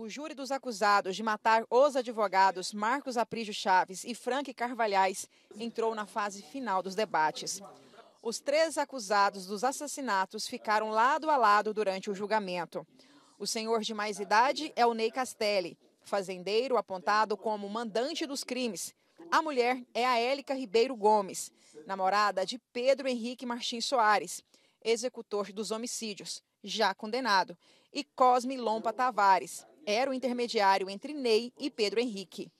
o júri dos acusados de matar os advogados Marcos Aprígio Chaves e Frank Carvalhais entrou na fase final dos debates. Os três acusados dos assassinatos ficaram lado a lado durante o julgamento. O senhor de mais idade é o Ney Castelli, fazendeiro apontado como mandante dos crimes. A mulher é a Élica Ribeiro Gomes, namorada de Pedro Henrique Martins Soares, executor dos homicídios, já condenado, e Cosme Lompa Tavares, era o intermediário entre Ney e Pedro Henrique.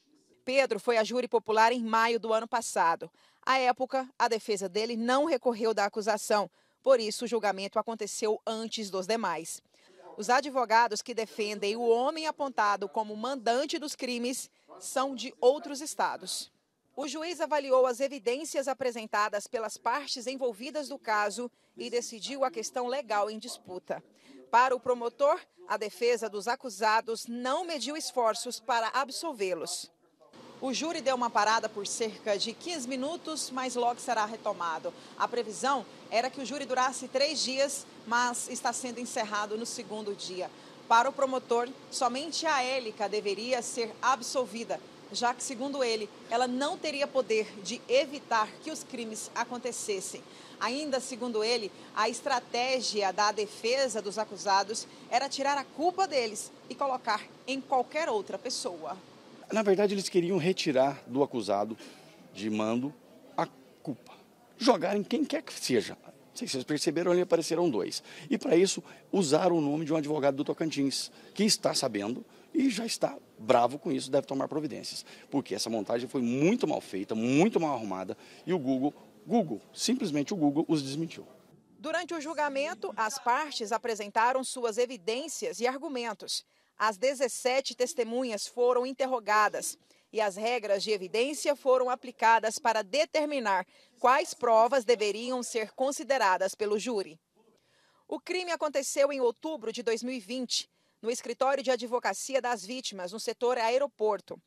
Pedro foi a júri popular em maio do ano passado. À época, a defesa dele não recorreu da acusação, por isso o julgamento aconteceu antes dos demais. Os advogados que defendem o homem apontado como mandante dos crimes são de outros estados. O juiz avaliou as evidências apresentadas pelas partes envolvidas do caso e decidiu a questão legal em disputa. Para o promotor, a defesa dos acusados não mediu esforços para absolvê-los. O júri deu uma parada por cerca de 15 minutos, mas logo será retomado. A previsão era que o júri durasse três dias, mas está sendo encerrado no segundo dia. Para o promotor, somente a Élica deveria ser absolvida, já que, segundo ele, ela não teria poder de evitar que os crimes acontecessem. Ainda segundo ele, a estratégia da defesa dos acusados era tirar a culpa deles e colocar em qualquer outra pessoa. Na verdade, eles queriam retirar do acusado de mando a culpa. Jogar em quem quer que seja, vocês perceberam, ali apareceram dois. E para isso, usaram o nome de um advogado do Tocantins, que está sabendo e já está bravo com isso, deve tomar providências. Porque essa montagem foi muito mal feita, muito mal arrumada, e o Google, Google, simplesmente o Google, os desmentiu. Durante o julgamento, as partes apresentaram suas evidências e argumentos. As 17 testemunhas foram interrogadas e as regras de evidência foram aplicadas para determinar quais provas deveriam ser consideradas pelo júri. O crime aconteceu em outubro de 2020, no escritório de advocacia das vítimas, no setor aeroporto.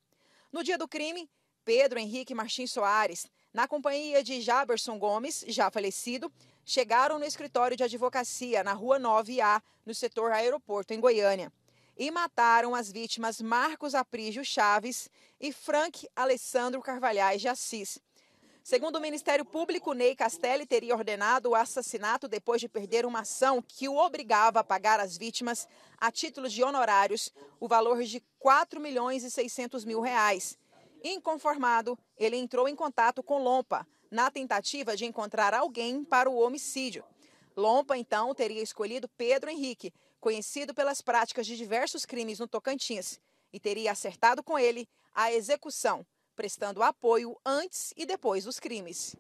No dia do crime, Pedro Henrique Martins Soares, na companhia de Jaberson Gomes, já falecido, chegaram no escritório de advocacia na Rua 9A, no setor aeroporto, em Goiânia e mataram as vítimas Marcos Aprígio Chaves e Frank Alessandro Carvalhais de Assis. Segundo o Ministério Público, Ney Castelli teria ordenado o assassinato depois de perder uma ação que o obrigava a pagar às vítimas, a título de honorários, o valor de 4 milhões e 600 mil reais. Inconformado, ele entrou em contato com Lompa, na tentativa de encontrar alguém para o homicídio. Lompa, então, teria escolhido Pedro Henrique, conhecido pelas práticas de diversos crimes no Tocantins, e teria acertado com ele a execução, prestando apoio antes e depois dos crimes.